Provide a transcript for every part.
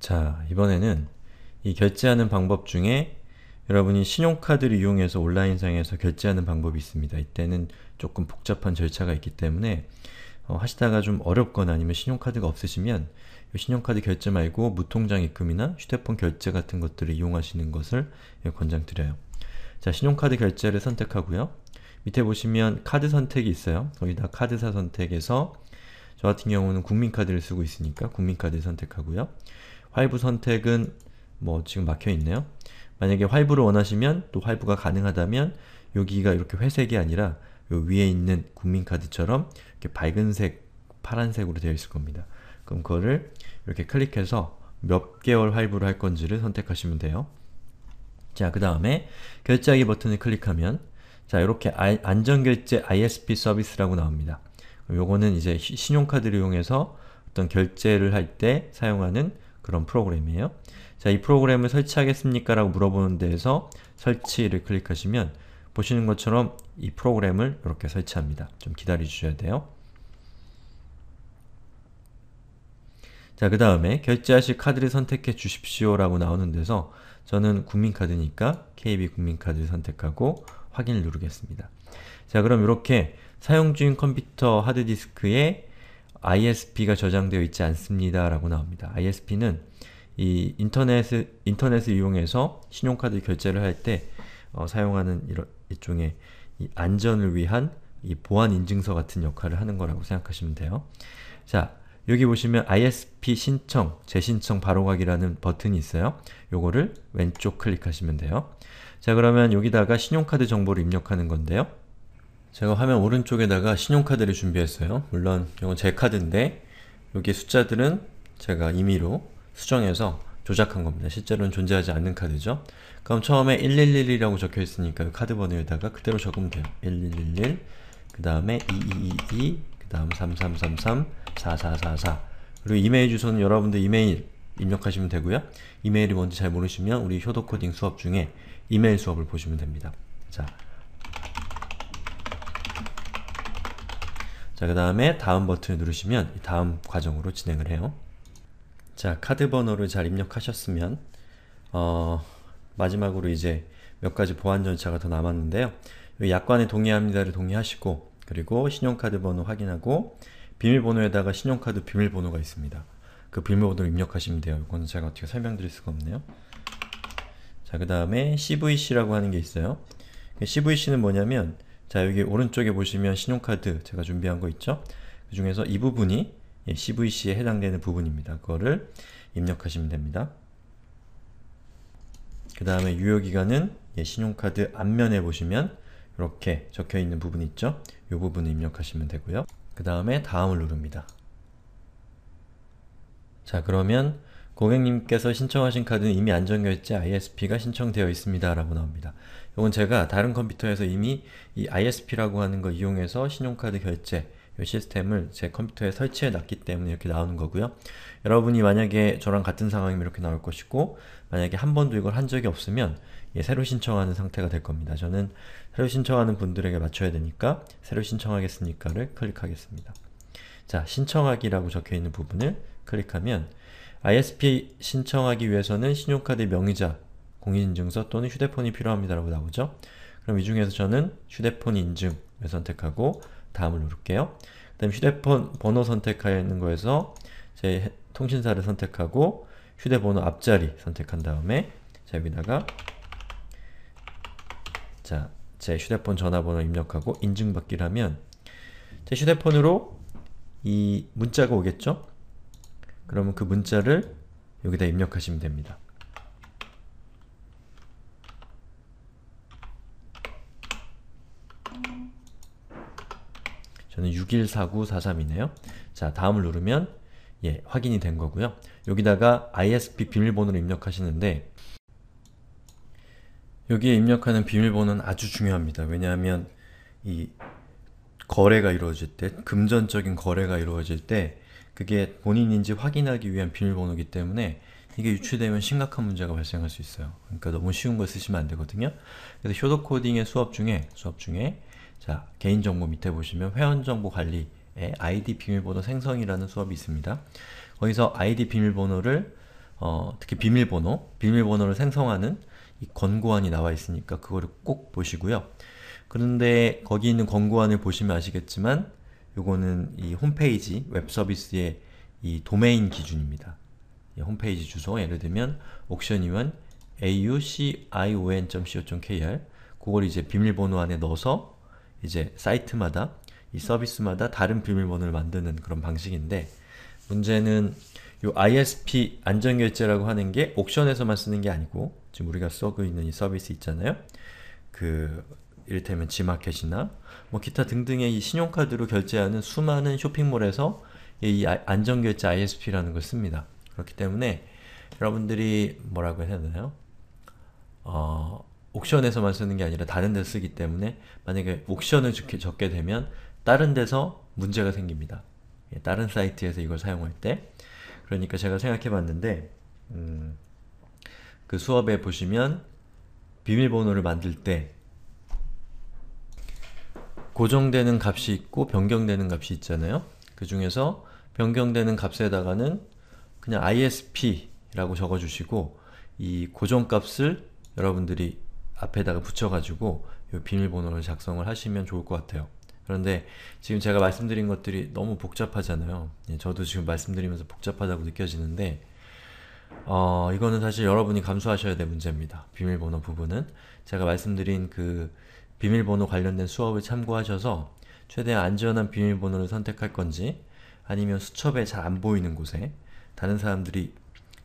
자, 이번에는 이 결제하는 방법 중에 여러분이 신용카드를 이용해서 온라인상에서 결제하는 방법이 있습니다. 이때는 조금 복잡한 절차가 있기 때문에 어, 하시다가 좀 어렵거나 아니면 신용카드가 없으시면 신용카드 결제 말고 무통장 입금이나 휴대폰 결제 같은 것들을 이용하시는 것을 예, 권장드려요. 자, 신용카드 결제를 선택하고요. 밑에 보시면 카드 선택이 있어요. 거기다 카드사 선택에서저 같은 경우는 국민카드를 쓰고 있으니까 국민카드 를 선택하고요. 화이브 선택은 뭐 지금 막혀있네요. 만약에 화이브를 원하시면 또화이브가 가능하다면 여기가 이렇게 회색이 아니라 위에 있는 국민카드처럼 이렇게 밝은색, 파란색으로 되어 있을 겁니다. 그럼 그거를 이렇게 클릭해서 몇 개월 화이브를할 건지를 선택하시면 돼요. 자, 그 다음에 결제하기 버튼을 클릭하면 자, 이렇게 아, 안전결제 ISP 서비스라고 나옵니다. 요거는 이제 시, 신용카드를 이용해서 어떤 결제를 할 때 사용하는 그런 프로그램이에요. 자, 이 프로그램을 설치하겠습니까? 라고 물어보는 데에서 설치를 클릭하시면 보시는 것처럼 이 프로그램을 이렇게 설치합니다. 좀 기다려주셔야 돼요. 자, 그 다음에 결제하실 카드를 선택해 주십시오 라고 나오는 데서 저는 국민카드니까 KB국민카드를 선택하고 확인을 누르겠습니다. 자, 그럼 이렇게 사용 중인 컴퓨터 하드디스크에 ISP가 저장되어 있지 않습니다 라고 나옵니다. ISP는 이 인터넷을, 인터넷을 이용해서 신용카드 결제를 할때 어, 사용하는 이런 일종의 안전을 위한 이 보안 인증서 같은 역할을 하는 거라고 생각하시면 돼요. 자, 여기 보시면 ISP 신청, 재신청 바로가기라는 버튼이 있어요. 요거를 왼쪽 클릭하시면 돼요. 자, 그러면 여기다가 신용카드 정보를 입력하는 건데요. 제가 화면 오른쪽에다가 신용카드를 준비했어요. 물론 이건 제 카드인데 여기 숫자들은 제가 임의로 수정해서 조작한 겁니다. 실제로는 존재하지 않는 카드죠. 그럼 처음에 1111이라고 적혀있으니까 카드 번호에다가 그대로 적으면 돼요. 1111, 그 다음에 2222, 그 다음 3333, 4444 그리고 이메일 주소는 여러분들 이메일 입력하시면 되고요. 이메일이 뭔지 잘 모르시면 우리 효도코딩 수업 중에 이메일 수업을 보시면 됩니다. 자, 자, 그 다음에 다음 버튼을 누르시면 다음 과정으로 진행을 해요. 자, 카드 번호를 잘 입력하셨으면 어, 마지막으로 이제 몇 가지 보안 절차가 더 남았는데요. 약관에 동의합니다를 동의하시고 그리고 신용카드 번호 확인하고 비밀번호에다가 신용카드 비밀번호가 있습니다. 그 비밀번호를 입력하시면 돼요. 이건 제가 어떻게 설명드릴 수가 없네요. 자, 그 다음에 CVC라고 하는 게 있어요. 그 CVC는 뭐냐면 자 여기 오른쪽에 보시면 신용카드 제가 준비한 거 있죠? 그 중에서 이 부분이 예, CVC에 해당되는 부분입니다. 그거를 입력하시면 됩니다. 그 다음에 유효기간은 예, 신용카드 앞면에 보시면 이렇게 적혀있는 부분 있죠? 이 부분을 입력하시면 되고요. 그 다음에 다음을 누릅니다. 자 그러면 고객님께서 신청하신 카드는 이미 안전결제 ISP가 신청되어 있습니다 라고 나옵니다. 이건 제가 다른 컴퓨터에서 이미 이 ISP라고 하는 거 이용해서 신용카드 결제 이 시스템을 제 컴퓨터에 설치해 놨기 때문에 이렇게 나오는 거고요. 여러분이 만약에 저랑 같은 상황이면 이렇게 나올 것이고 만약에 한 번도 이걸 한 적이 없으면 예, 새로 신청하는 상태가 될 겁니다. 저는 새로 신청하는 분들에게 맞춰야 되니까 새로 신청하겠습니까를 클릭하겠습니다. 자, 신청하기라고 적혀있는 부분을 클릭하면 ISP 신청하기 위해서는 신용카드 명의자 공인인증서 또는 휴대폰이 필요합니다라고 나오죠. 그럼 이 중에서 저는 휴대폰 인증을 선택하고 다음을 누를게요. 그 다음 휴대폰 번호 선택하는 거에서 제 통신사를 선택하고 휴대번호 앞자리 선택한 다음에 여기다가 자제 휴대폰 전화번호 입력하고 인증받기를 하면 제 휴대폰으로 이 문자가 오겠죠? 그러면 그 문자를 여기다 입력하시면 됩니다. 저는 614943이네요. 자, 다음을 누르면 예, 확인이 된 거고요. 여기다가 ISP 비밀번호를 입력하시는데 여기에 입력하는 비밀번호는 아주 중요합니다. 왜냐하면 이 거래가 이루어질 때, 금전적인 거래가 이루어질 때 그게 본인인지 확인하기 위한 비밀번호이기 때문에 이게 유출되면 심각한 문제가 발생할 수 있어요. 그러니까 너무 쉬운 걸 쓰시면 안 되거든요. 그래서 효도코딩의 수업 중에 수업 중에 자, 개인정보 밑에 보시면 회원정보 관리에 id 비밀번호 생성이라는 수업이 있습니다. 거기서 id 비밀번호를 어, 특히 비밀번호, 비밀번호를 생성하는 이 권고안이 나와 있으니까 그거를 꼭 보시고요. 그런데 거기 있는 권고안을 보시면 아시겠지만 요거는 이 홈페이지, 웹서비스의 이 도메인 기준입니다. 이 홈페이지 주소, 예를 들면 옥션이면 aucion.co.kr 그걸 이제 비밀번호 안에 넣어서 이제 사이트마다 이 서비스마다 다른 비밀번호를 만드는 그런 방식인데 문제는 이 ISP 안전결제라고 하는 게 옥션에서만 쓰는 게 아니고 지금 우리가 쓰고 있는 이 서비스 있잖아요. 그 이를테면 지마켓이나 뭐 기타 등등의 이 신용카드로 결제하는 수많은 쇼핑몰에서 이 아, 안전결제 ISP라는 걸 씁니다. 그렇기 때문에 여러분들이 뭐라고 해야 되나요? 어, 옥션에서만 쓰는 게 아니라 다른 데 쓰기 때문에 만약에 옥션을 적게, 적게 되면 다른 데서 문제가 생깁니다. 예, 다른 사이트에서 이걸 사용할 때 그러니까 제가 생각해 봤는데 음, 그 수업에 보시면 비밀번호를 만들 때 고정되는 값이 있고 변경되는 값이 있잖아요. 그 중에서 변경되는 값에다가는 그냥 ISP라고 적어주시고 이 고정값을 여러분들이 앞에다가 붙여가지고 비밀번호를 작성을 하시면 좋을 것 같아요. 그런데 지금 제가 말씀드린 것들이 너무 복잡하잖아요. 예, 저도 지금 말씀드리면서 복잡하다고 느껴지는데 어, 이거는 사실 여러분이 감수하셔야 될 문제입니다. 비밀번호 부분은 제가 말씀드린 그 비밀번호 관련된 수업을 참고하셔서 최대한 안전한 비밀번호를 선택할 건지 아니면 수첩에 잘 안 보이는 곳에 다른 사람들이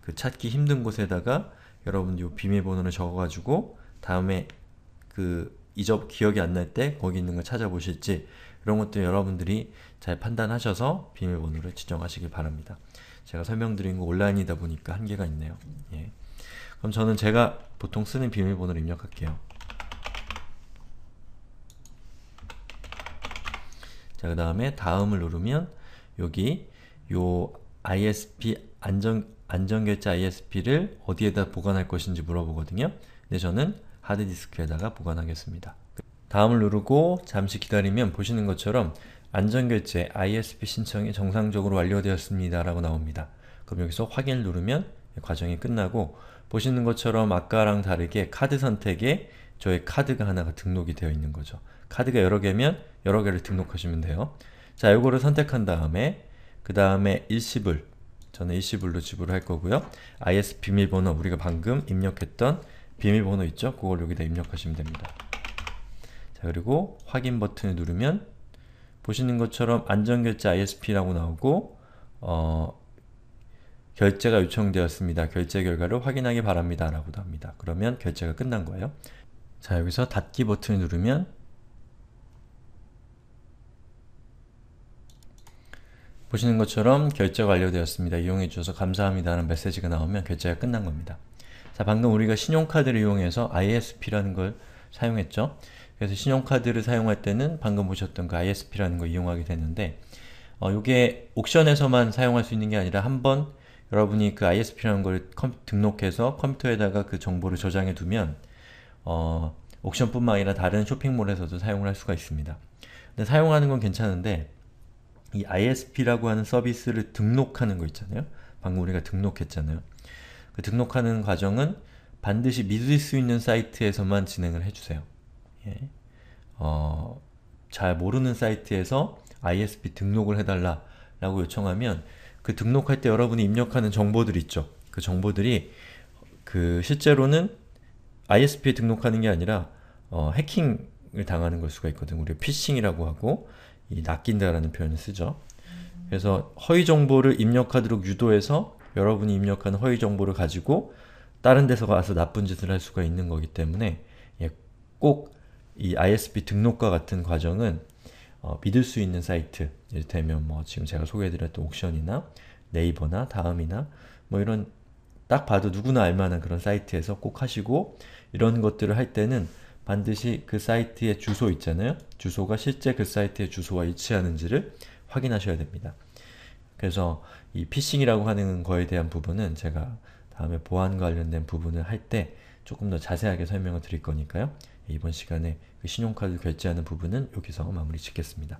그 찾기 힘든 곳에다가 여러분 이 비밀번호를 적어가지고 다음에 그 잊어 기억이 안 날 때 거기 있는 걸 찾아보실지 이런 것도 여러분들이 잘 판단하셔서 비밀번호를 지정하시길 바랍니다. 제가 설명드린 거 온라인이다 보니까 한계가 있네요. 예. 그럼 저는 제가 보통 쓰는 비밀번호를 입력할게요. 자, 그 다음에 다음을 누르면 여기 요 ISP 안전 안정결제 ISP를 어디에다 보관할 것인지 물어보거든요. 근데 저는 하드디스크에다가 보관하겠습니다. 다음을 누르고 잠시 기다리면 보시는 것처럼 안전결제 ISP 신청이 정상적으로 완료되었습니다 라고 나옵니다. 그럼 여기서 확인을 누르면 과정이 끝나고 보시는 것처럼 아까랑 다르게 카드 선택에 저의 카드가 하나가 등록이 되어 있는 거죠. 카드가 여러 개면 여러 개를 등록하시면 돼요. 자, 이거를 선택한 다음에 그 다음에 일시불 저는 일시불로 지불할 거고요. ISP 비밀번호 우리가 방금 입력했던 비밀번호 있죠? 그걸 여기다 입력하시면 됩니다. 자 그리고 확인 버튼을 누르면 보시는 것처럼 안전결제 ISP라고 나오고 어, 결제가 요청되었습니다. 결제 결과를 확인하기 바랍니다. 라고 도 합니다. 그러면 결제가 끝난 거예요. 자 여기서 닫기 버튼을 누르면 보시는 것처럼 결제 완료되었습니다. 이용해주셔서 감사합니다 라는 메시지가 나오면 결제가 끝난 겁니다. 자, 방금 우리가 신용카드를 이용해서 ISP라는 걸 사용했죠. 그래서 신용카드를 사용할 때는 방금 보셨던 그 ISP라는 걸 이용하게 되는데 어, 이게 옥션에서만 사용할 수 있는 게 아니라 한번 여러분이 그 ISP라는 걸 등록해서 컴퓨터에다가 그 정보를 저장해 두면 어, 옥션뿐만 아니라 다른 쇼핑몰에서도 사용을 할 수가 있습니다. 근데 사용하는 건 괜찮은데 이 ISP라고 하는 서비스를 등록하는 거 있잖아요. 방금 우리가 등록했잖아요. 그 등록하는 과정은 반드시 믿을 수 있는 사이트에서만 진행을 해주세요. 예. 어, 잘 모르는 사이트에서 ISP 등록을 해달라 라고 요청하면 그 등록할 때 여러분이 입력하는 정보들 있죠. 그 정보들이 그 실제로는 i s p 등록하는 게 아니라 어, 해킹을 당하는 걸 수가 있거든. 우리가 피싱이라고 하고 이 낚인다라는 표현을 쓰죠. 그래서 허위 정보를 입력하도록 유도해서 여러분이 입력한 허위 정보를 가지고 다른 데서 가서 나쁜 짓을 할 수가 있는 거기 때문에 예, 꼭이 ISP 등록과 같은 과정은 어, 믿을 수 있는 사이트 이를테면 뭐 지금 제가 소개해드렸던 옥션이나 네이버나 다음이나 뭐 이런 딱 봐도 누구나 알만한 그런 사이트에서 꼭 하시고 이런 것들을 할 때는 반드시 그 사이트의 주소 있잖아요. 주소가 실제 그 사이트의 주소와 일치하는지를 확인하셔야 됩니다. 그래서 이 피싱이라고 하는 거에 대한 부분은 제가 다음에 보안 관련된 부분을 할 때 조금 더 자세하게 설명을 드릴 거니까요. 이번 시간에 그 신용카드 결제하는 부분은 여기서 마무리 짓겠습니다.